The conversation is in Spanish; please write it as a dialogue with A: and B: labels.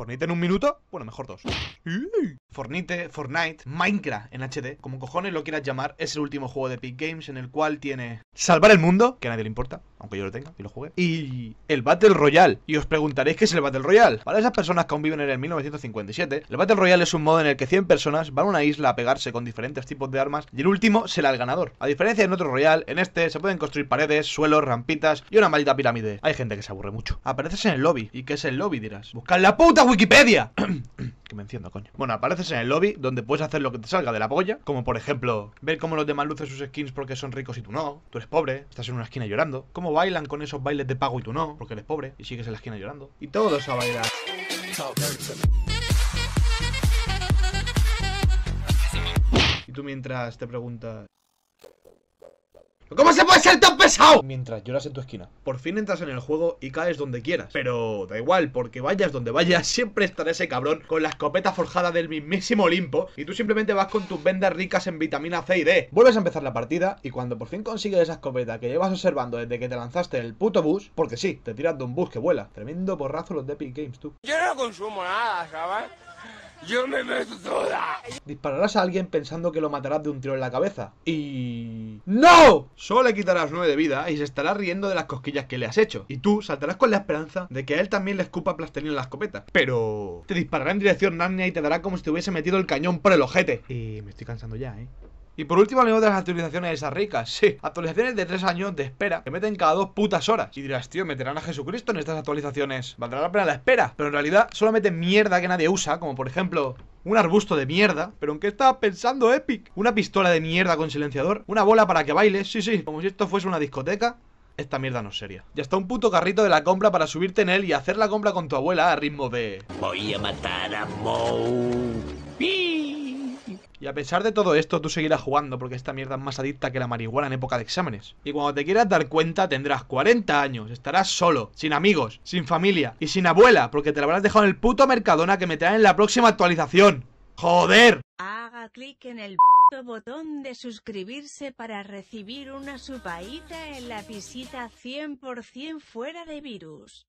A: Fornite en un minuto, bueno, mejor dos. Fortnite, Fortnite, Minecraft en HD, como cojones lo quieras llamar, es el último juego de Epic Games en el cual tiene salvar el mundo, que a nadie le importa, aunque yo lo tenga y lo jugué. Y el Battle Royale. Y os preguntaréis qué es el Battle Royale. Para esas personas que aún viven en el 1957, el Battle Royale es un modo en el que 100 personas van a una isla a pegarse con diferentes tipos de armas y el último será el ganador. A diferencia en otro Royale, en este se pueden construir paredes, suelos, rampitas y una maldita pirámide. Hay gente que se aburre mucho. Apareces en el lobby. ¿Y qué es el lobby, dirás? ¡Buscar la puta Wikipedia! que me enciendo, coño. Bueno, apareces en el lobby donde puedes hacer lo que te salga de la polla, como por ejemplo, ver cómo los demás lucen sus skins porque son ricos y tú no, tú eres pobre, estás en una esquina llorando, cómo bailan con esos bailes de pago y tú no, porque eres pobre y sigues en la esquina llorando. Y todo a bailar. Y tú mientras te preguntas, ¿Cómo se puede ser tan pesado? Mientras lloras en tu esquina. Por fin entras en el juego y caes donde quieras. Pero da igual, porque vayas donde vayas, siempre estará ese cabrón con la escopeta forjada del mismísimo Olimpo. Y tú simplemente vas con tus vendas ricas en vitamina C y D. Vuelves a empezar la partida y cuando por fin consigues esa escopeta que llevas observando desde que te lanzaste el puto bus, porque sí, te tiras de un bus que vuela. Tremendo borrazo los de Epic Games, tú. Yo no consumo nada, ¿sabes? ¡Yo me Dispararás a alguien pensando que lo matarás de un tiro en la cabeza. Y... ¡No! Solo le quitarás nueve de vida y se estará riendo de las cosquillas que le has hecho. Y tú saltarás con la esperanza de que a él también le escupa plastelina en la escopeta. Pero... Te disparará en dirección Narnia y te dará como si te hubiese metido el cañón por el ojete. Y me estoy cansando ya, ¿eh? Y por último hablemos de las actualizaciones esas ricas. Sí, actualizaciones de tres años de espera que meten cada dos putas horas. Y dirás, tío, meterán a Jesucristo en estas actualizaciones. Valdrá la pena la espera. Pero en realidad solo meten mierda que nadie usa, como por ejemplo un arbusto de mierda. ¿Pero en qué estaba pensando Epic? Una pistola de mierda con silenciador. Una bola para que baile, Sí, sí. Como si esto fuese una discoteca. Esta mierda no sería seria. Y hasta un puto carrito de la compra para subirte en él y hacer la compra con tu abuela a ritmo de... Voy a matar a Moe. Y a pesar de todo esto, tú seguirás jugando porque esta mierda es más adicta que la marihuana en época de exámenes. Y cuando te quieras dar cuenta, tendrás 40 años, estarás solo, sin amigos, sin familia y sin abuela, porque te la habrás dejado en el puto Mercadona que meterán en la próxima actualización. ¡Joder! Haga clic en el botón de suscribirse para recibir una subaíta en la visita 100% fuera de virus.